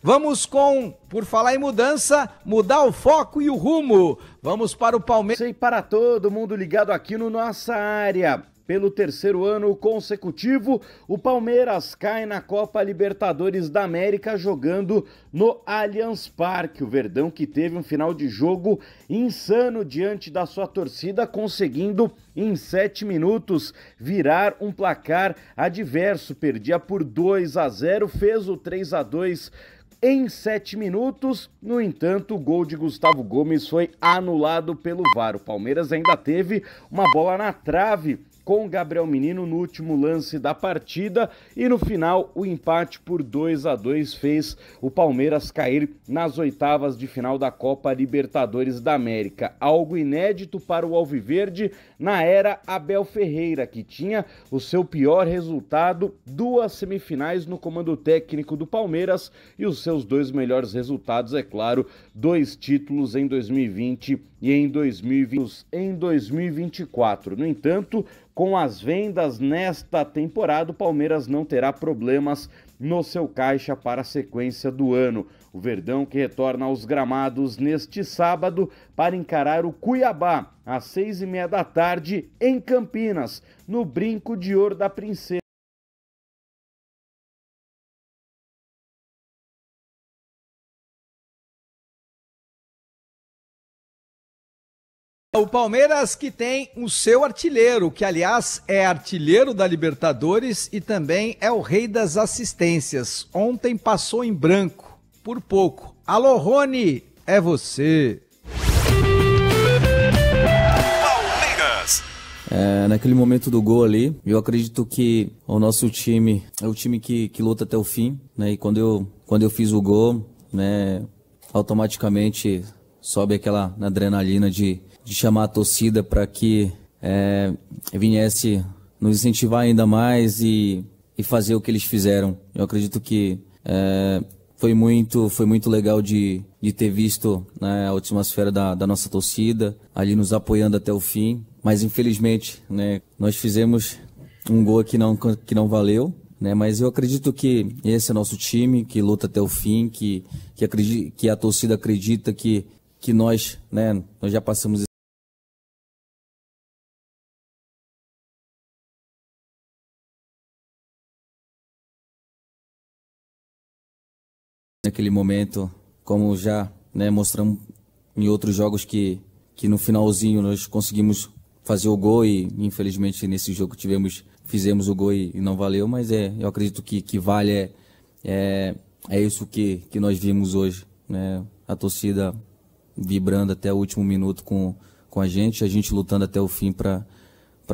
Vamos com, por falar em mudança, mudar o foco e o rumo. Vamos para o Palmeiras. E para todo mundo ligado aqui no nossa área. Pelo terceiro ano consecutivo, o Palmeiras cai na Copa Libertadores da América jogando no Allianz Parque. O Verdão que teve um final de jogo insano diante da sua torcida, conseguindo em sete minutos virar um placar adverso. Perdia por 2 a 0, fez o 3 a 2 em 7 minutos. No entanto, o gol de Gustavo Gomes foi anulado pelo VAR. O Palmeiras ainda teve uma bola na trave com Gabriel Menino no último lance da partida e no final o empate por 2 a 2 fez o Palmeiras cair nas oitavas de final da Copa Libertadores da América, algo inédito para o Alviverde na era Abel Ferreira, que tinha o seu pior resultado duas semifinais no comando técnico do Palmeiras e os seus dois melhores resultados, é claro, dois títulos em 2020 e em 2020 em 2024. No entanto, com as vendas nesta temporada, o Palmeiras não terá problemas no seu caixa para a sequência do ano. O Verdão que retorna aos gramados neste sábado para encarar o Cuiabá às seis e meia da tarde em Campinas, no Brinco de Ouro da Princesa. O Palmeiras que tem o seu artilheiro, que aliás é artilheiro da Libertadores e também é o rei das assistências. Ontem passou em branco, por pouco. Alô, Rony, é você. É, naquele momento do gol ali, eu acredito que o nosso time é o time que, que luta até o fim, né? E quando eu, quando eu fiz o gol, né, automaticamente sobe aquela adrenalina de, de chamar a torcida para que é, viesse nos incentivar ainda mais e, e fazer o que eles fizeram. Eu acredito que é, foi muito foi muito legal de, de ter visto né, a atmosfera da, da nossa torcida ali nos apoiando até o fim. Mas infelizmente, né, nós fizemos um gol que não, que não valeu. Né, mas eu acredito que esse é nosso time, que luta até o fim, que, que, acredita, que a torcida acredita que, que nós, né, nós já passamos naquele momento, como já né, mostramos em outros jogos que, que no finalzinho nós conseguimos fazer o gol e infelizmente nesse jogo tivemos fizemos o gol e, e não valeu, mas é, eu acredito que, que vale é, é, é isso que, que nós vimos hoje, né? A torcida vibrando até o último minuto com, com a gente, a gente lutando até o fim para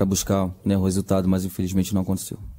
buscar né, o resultado, mas infelizmente não aconteceu.